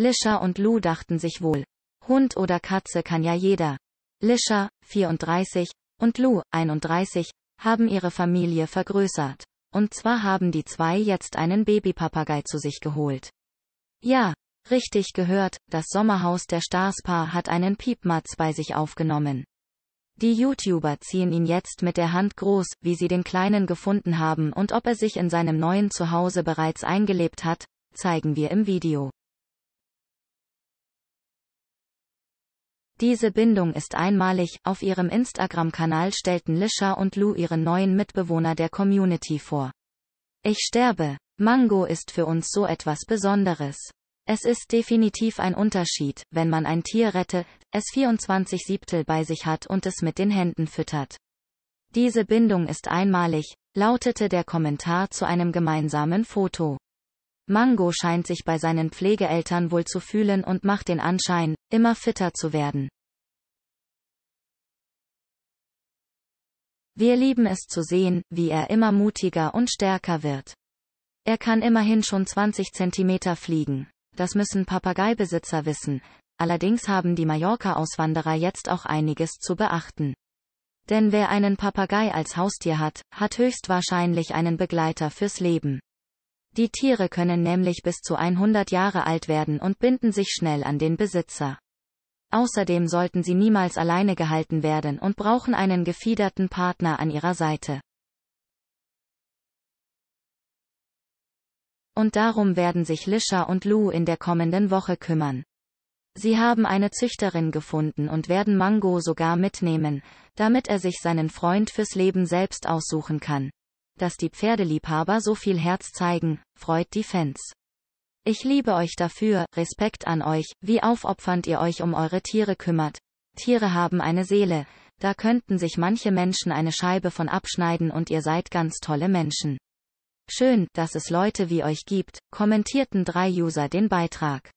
Lisha und Lou dachten sich wohl. Hund oder Katze kann ja jeder. Lisha, 34, und Lou, 31, haben ihre Familie vergrößert. Und zwar haben die zwei jetzt einen Babypapagei zu sich geholt. Ja, richtig gehört, das Sommerhaus der Starspaar hat einen Piepmatz bei sich aufgenommen. Die YouTuber ziehen ihn jetzt mit der Hand groß, wie sie den Kleinen gefunden haben und ob er sich in seinem neuen Zuhause bereits eingelebt hat, zeigen wir im Video. Diese Bindung ist einmalig, auf ihrem Instagram-Kanal stellten Lisha und Lou ihren neuen Mitbewohner der Community vor. Ich sterbe. Mango ist für uns so etwas Besonderes. Es ist definitiv ein Unterschied, wenn man ein Tier rette, es 24 Siebtel bei sich hat und es mit den Händen füttert. Diese Bindung ist einmalig, lautete der Kommentar zu einem gemeinsamen Foto. Mango scheint sich bei seinen Pflegeeltern wohl zu fühlen und macht den Anschein, immer fitter zu werden. Wir lieben es zu sehen, wie er immer mutiger und stärker wird. Er kann immerhin schon 20 Zentimeter fliegen. Das müssen Papageibesitzer wissen. Allerdings haben die Mallorca-Auswanderer jetzt auch einiges zu beachten. Denn wer einen Papagei als Haustier hat, hat höchstwahrscheinlich einen Begleiter fürs Leben. Die Tiere können nämlich bis zu 100 Jahre alt werden und binden sich schnell an den Besitzer. Außerdem sollten sie niemals alleine gehalten werden und brauchen einen gefiederten Partner an ihrer Seite. Und darum werden sich Lisha und Lou in der kommenden Woche kümmern. Sie haben eine Züchterin gefunden und werden Mango sogar mitnehmen, damit er sich seinen Freund fürs Leben selbst aussuchen kann. Dass die Pferdeliebhaber so viel Herz zeigen, freut die Fans. Ich liebe euch dafür, Respekt an euch, wie aufopfernd ihr euch um eure Tiere kümmert. Tiere haben eine Seele, da könnten sich manche Menschen eine Scheibe von abschneiden und ihr seid ganz tolle Menschen. Schön, dass es Leute wie euch gibt, kommentierten drei User den Beitrag.